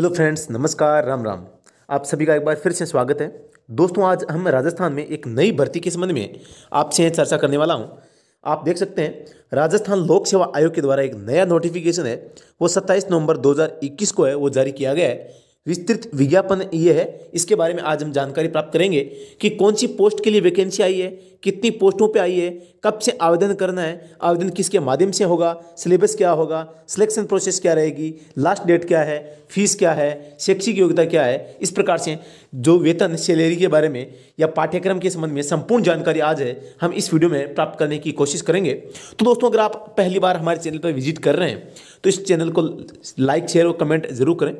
hello friends नमस्कार राम राम आप सभी का एक बार फिर से स्वागत है दोस्तों आज हम राजस्थान में एक नई भर्ती के संबंध में आपसे चर्चा करने वाला हूं आप देख सकते हैं राजस्थान लोक सेवा आयोग के द्वारा एक नया नोटिफिकेशन है वो 27 नवंबर 2021 को है वो जारी किया गया है विस्तृत विज्ञापन ये है इसके बारे में आज हम जानकारी प्राप्त करेंगे कि कौन सी पोस्ट के लिए वैकेंसी आई है कितनी पोस्टों पे आई है कब से आवेदन करना है आवेदन किसके माध्यम से होगा सिलेबस क्या होगा सिलेक्शन प्रोसेस क्या रहेगी लास्ट डेट क्या है फीस क्या है शैक्षिक योग्यता क्या है इस प्रकार से जो वेतन सैलरी के बारे में या पाठ्यक्रम के संबंध में संपूर्ण जानकारी आज है हम इस वीडियो में प्राप्त करने की कोशिश करेंगे तो दोस्तों अगर आप पहली बार हमारे चैनल पर विजिट कर रहे हैं तो इस चैनल को लाइक शेयर और कमेंट ज़रूर करें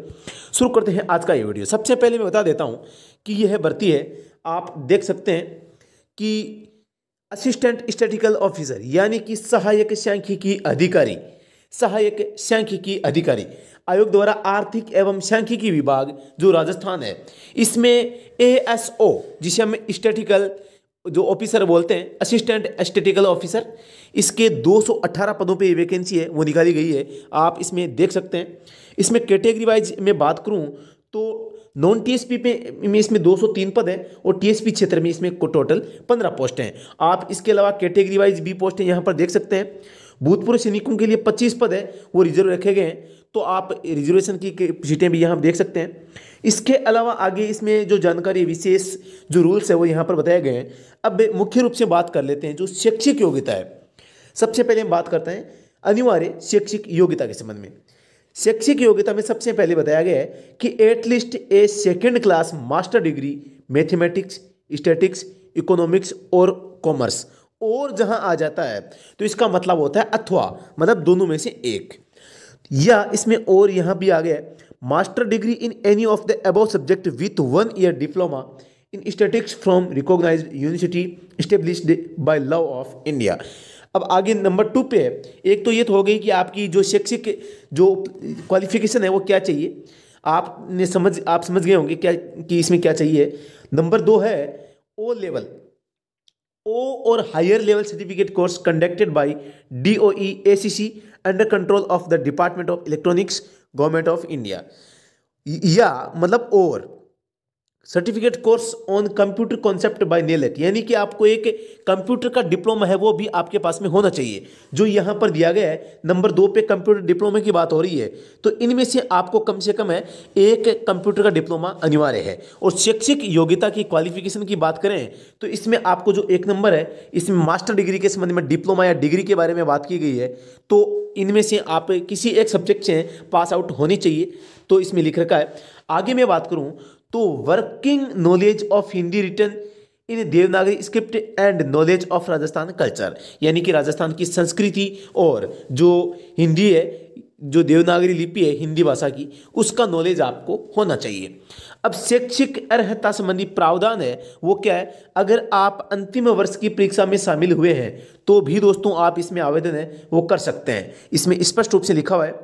शुरू करते हैं आज का ये वीडियो सबसे पहले मैं बता देता हूँ कि यह भर्ती है आप देख सकते हैं कि असिस्टेंट स्टेटिकल ऑफिसर यानी कि सहायक सांख्यिकी अधिकारी सहायक सांख्यिकी अधिकारी आयोग द्वारा आर्थिक एवं सांख्यिकी विभाग जो राजस्थान है इसमें ए एस ओ जिसे हम स्टेटिकल जो ऑफिसर बोलते हैं असिस्टेंट एस्टेटिकल ऑफिसर इसके 218 पदों पे ये वैकेंसी है वो निकाली गई है आप इसमें देख सकते हैं इसमें कैटेगरी वाइज मैं बात करूं तो नॉन टीएसपी पे में इसमें 203 पद हैं और टीएसपी क्षेत्र में इसमें टोटल 15 पोस्ट हैं आप इसके अलावा कैटेगरी वाइज भी पोस्ट यहाँ पर देख सकते हैं भूतपूर्व सैनिकों के लिए पच्चीस पद है वो रिजर्व रखे गए हैं तो आप रिजर्वेशन की सीटें भी यहाँ देख सकते हैं इसके अलावा आगे इसमें जो जानकारी विशेष जो रूल्स है वो यहाँ पर बताए गए हैं अब मुख्य रूप से बात कर लेते हैं जो शैक्षिक योग्यता है सबसे पहले हम बात करते हैं अनिवार्य शैक्षिक योग्यता के संबंध में शैक्षिक योग्यता में सबसे पहले बताया गया है कि at least a second class master degree mathematics statistics economics और कॉमर्स और जहां आ जाता है तो इसका मतलब होता है अथवा मतलब दोनों में से एक या इसमें और यहां भी आ गया master degree in any of the above subject with one year diploma in statistics from recognise university established by law of India अब आगे नंबर टू पे है एक तो ये तो हो गई कि आपकी जो शैक्षिक जो क्वालिफिकेशन है वो क्या चाहिए आपने समझ आप समझ गए होंगे क्या कि इसमें क्या चाहिए नंबर दो है ओ लेवल ओ और higher level certificate course conducted by DOE ACC under control of the department of electronics government of India या मतलब और certificate course on computer concept by NIELIT यानी कि आपको एक कंप्यूटर का डिप्लोमा है वो भी आपके पास में होना चाहिए जो यहाँ पर दिया गया है नंबर दो पे कंप्यूटर डिप्लोमा की बात हो रही है तो इनमें से आपको कम से कम है एक कंप्यूटर का डिप्लोमा अनिवार्य है और शैक्षिक योग्यता की क्वालिफिकेशन की बात करें तो इसमें आपको जो एक नंबर है इसमें मास्टर डिग्री के संबंध में डिप्लोमा या डिग्री के बारे में बात की गई है तो इनमें से आप किसी एक सब्जेक्ट से पास आउट होनी चाहिए तो इसमें लिख रखा है आगे मैं बात करूँ तो working knowledge of Hindi written in Devanagari script and knowledge of Rajasthan culture यानी कि राजस्थान की संस्कृति और जो हिंदी है जो देवनागरी लिपि है हिंदी भाषा की उसका नॉलेज आपको होना चाहिए अब शैक्षिक अर्हता संबंधी प्रावधान है वो क्या है अगर आप अंतिम वर्ष की परीक्षा में शामिल हुए हैं तो भी दोस्तों आप इसमें आवेदन है वो कर सकते हैं इसमें स्पष्ट इस रूप से लिखा हुआ है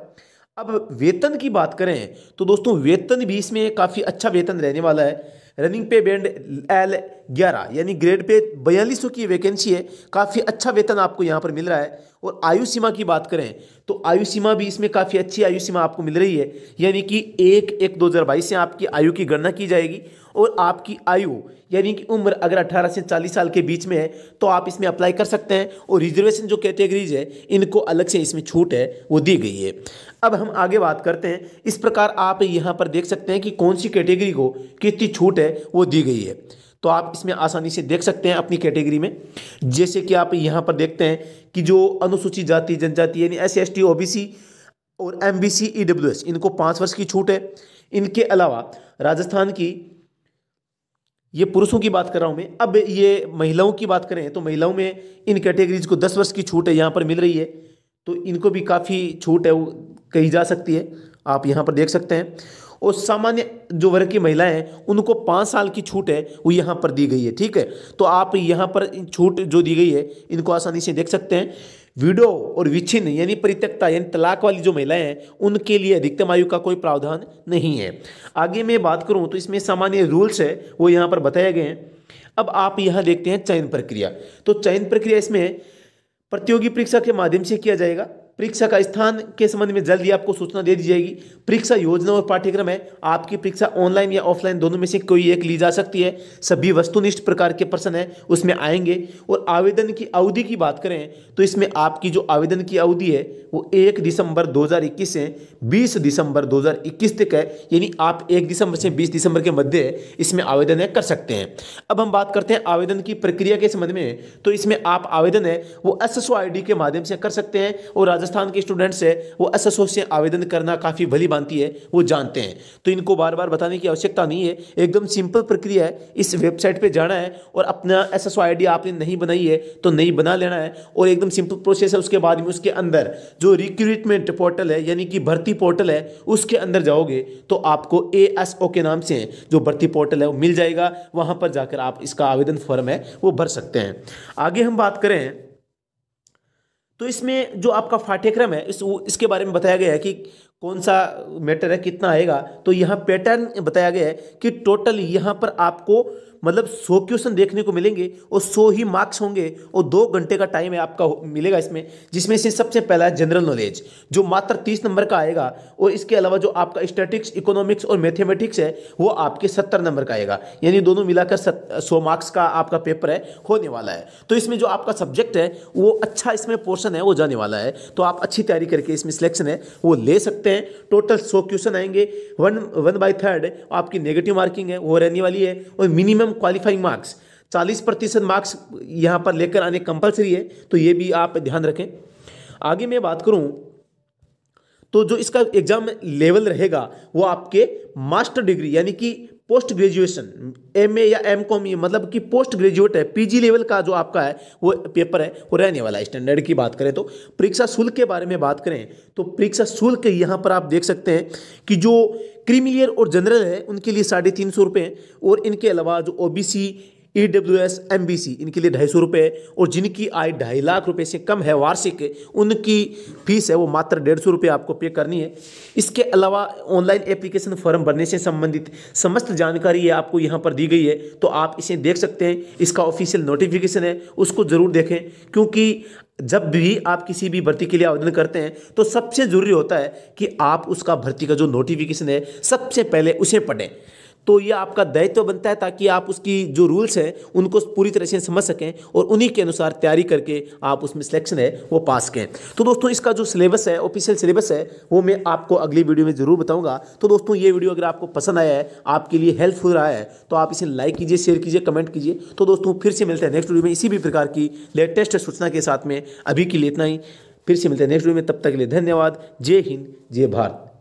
अब वेतन की बात करें तो दोस्तों वेतन भी इसमें काफ़ी अच्छा वेतन रहने वाला है रनिंग पे बैंड एल ग्यारह यानी ग्रेड पे बयालीस सौ की वैकेंसी है काफ़ी अच्छा वेतन आपको यहाँ पर मिल रहा है और आयु सीमा की बात करें तो आयु सीमा भी इसमें काफ़ी अच्छी आयु सीमा आपको मिल रही है यानी कि एक एक दो हज़ार बाईस से आपकी आयु की गणना की जाएगी और आपकी आयु यानी कि उम्र अगर 18 से 40 साल के बीच में है तो आप इसमें अप्लाई कर सकते हैं और रिजर्वेशन जो कैटेगरीज है इनको अलग से इसमें छूट है वो दी गई है अब हम आगे बात करते हैं इस प्रकार आप यहाँ पर देख सकते हैं कि कौन सी कैटेगरी को कितनी छूट है वो दी गई है तो आप इसमें आसानी से देख सकते हैं अपनी कैटेगरी में जैसे कि आप यहाँ पर देखते हैं कि जो अनुसूचित जाति जनजाति यानी S S T O B C और M B C E W S इनको पाँच वर्ष की छूट है इनके अलावा राजस्थान की ये पुरुषों की बात कर रहा हूँ मैं अब ये महिलाओं की बात करें तो महिलाओं में इन कैटेगरीज को दस वर्ष की छूट है यहाँ पर मिल रही है तो इनको भी काफ़ी छूट है वो कही जा सकती है आप यहाँ पर देख सकते हैं और सामान्य जो वर्ग की महिलाएं हैं उनको पाँच साल की छूट है वो यहाँ पर दी गई है ठीक है तो आप यहाँ पर छूट जो दी गई है इनको आसानी से देख सकते हैं विडो और विच्छिन्न यानी परित्यक्ता यानी तलाक वाली जो महिलाएं हैं उनके लिए अधिकतम आयु का कोई प्रावधान नहीं है आगे मैं बात करूं तो इसमें सामान्य रूल्स है वो यहाँ पर बताए गए हैं अब आप यहाँ देखते हैं चयन प्रक्रिया तो चयन प्रक्रिया इसमें प्रतियोगी परीक्षा के माध्यम से किया जाएगा परीक्षा का स्थान के संबंध में जल्द ही आपको सूचना दे दी जाएगी परीक्षा योजना और पाठ्यक्रम है आपकी परीक्षा ऑनलाइन या ऑफलाइन दोनों में से कोई एक ली जा सकती है सभी वस्तुनिष्ठ प्रकार के प्रश्न हैं उसमें आएंगे और आवेदन की अवधि की बात करें तो इसमें आपकी जो आवेदन की अवधि है वो एक दिसंबर दो से बीस दिसंबर दो तक है यानी आप एक दिसंबर से बीस दिसंबर के मध्य इसमें आवेदन है कर सकते हैं अब हम बात करते हैं आवेदन की प्रक्रिया के संबंध में तो इसमें आप आवेदन है वो एस के माध्यम से कर सकते हैं और राजा राजस्थान के स्टूडेंट्स है वो एस से आवेदन करना काफ़ी भली बांती है वो जानते हैं तो इनको बार बार बताने की आवश्यकता नहीं है एकदम सिंपल प्रक्रिया है इस वेबसाइट पर जाना है और अपना एस एस आपने नहीं बनाई है तो नहीं बना लेना है और एकदम सिंपल प्रोसेस है उसके बाद में उसके अंदर जो रिक्रूटमेंट पोर्टल है यानी कि भर्ती पोर्टल है उसके अंदर जाओगे तो आपको ए एस ओ के नाम से जो भर्ती पोर्टल है वो मिल जाएगा वहाँ पर जाकर आप इसका आवेदन फॉर्म है वो भर सकते हैं आगे हम बात करें तो इसमें जो आपका पाठ्यक्रम है इस इसके बारे में बताया गया है कि कौन सा मैटर है कितना आएगा तो यहाँ पैटर्न बताया गया है कि टोटल यहाँ पर आपको मतलब सौ क्वेश्चन देखने को मिलेंगे और सौ ही मार्क्स होंगे और दो घंटे का टाइम है आपका मिलेगा इसमें जिसमें से सबसे पहला है जनरल नॉलेज जो मात्र तीस नंबर का आएगा और इसके अलावा जो आपका स्टैटिक्स इकोनॉमिक्स और मैथमेटिक्स है वो आपके सत्तर नंबर का आएगा यानी दोनों मिलाकर सौ मार्क्स का आपका पेपर है होने वाला है तो इसमें जो आपका सब्जेक्ट है वो अच्छा इसमें पोर्सन है वो जाने वाला है तो आप अच्छी तैयारी करके इसमें सिलेक्शन है वो ले सकते हैं हैं टोटल सौ क्वेश्चन आएंगे वन वन बाई थर्ड आपकी नेगेटिव मार्किंग है वो रहने वाली है और मिनिमम क्वालिफाइंग मार्क्स चालीस प्रतिशत मार्क्स यहाँ पर लेकर आने कंपलसरी है तो ये भी आप ध्यान रखें आगे मैं बात करूँ तो जो इसका एग्जाम लेवल रहेगा वो आपके मास्टर डिग्री यानी कि पोस्ट ग्रेजुएशन एम या एम कॉम ये मतलब कि पोस्ट ग्रेजुएट है पीजी लेवल का जो आपका है वो पेपर है वो रहने वाला है स्टैंडर्ड की बात करें तो परीक्षा शुल्क के बारे में बात करें तो परीक्षा शुल्क यहाँ पर आप देख सकते हैं कि जो क्रीमिलियर और जनरल है उनके लिए साढ़े तीन सौ रुपये और इनके अलावा जो O B C E W S M B C इनके लिए ढाई सौ रुपये और जिनकी आय ढाई लाख रुपये से कम है वार्षिक उनकी फीस है वो मात्र डेढ़ सौ रुपये आपको पे करनी है इसके अलावा ऑनलाइन एप्लीकेशन फॉर्म भरने से संबंधित समस्त जानकारी ये आपको यहाँ पर दी गई है तो आप इसे देख सकते हैं इसका ऑफिशियल नोटिफिकेशन है उसको ज़रूर देखें क्योंकि जब भी आप किसी भी भर्ती के लिए आवेदन करते हैं तो सबसे ज़रूरी होता है कि आप उसका भर्ती का जो नोटिफिकेशन है सबसे पहले उसे पढ़ें तो ये आपका दायित्व बनता है ताकि आप उसकी जो रूल्स हैं उनको पूरी तरह से समझ सकें और उन्हीं के अनुसार तैयारी करके आप उसमें सिलेक्शन है वो पास करें तो दोस्तों इसका जो सिलेबस है ऑफिशियल सिलेबस है वो मैं आपको अगली वीडियो में ज़रूर बताऊंगा तो दोस्तों ये वीडियो अगर आपको पसंद आया है आपके लिए हेल्पफुल रहा है तो आप इसे लाइक कीजिए शेयर कीजिए कमेंट कीजिए तो दोस्तों फिर से मिलते हैं नेक्स्ट वीडियो में इसी भी प्रकार की लेटेस्ट सूचना के साथ में अभी के लिए इतना ही फिर से मिलते हैं नेक्स्ट वीडियो में तब तक के लिए धन्यवाद जय हिंद जय भारत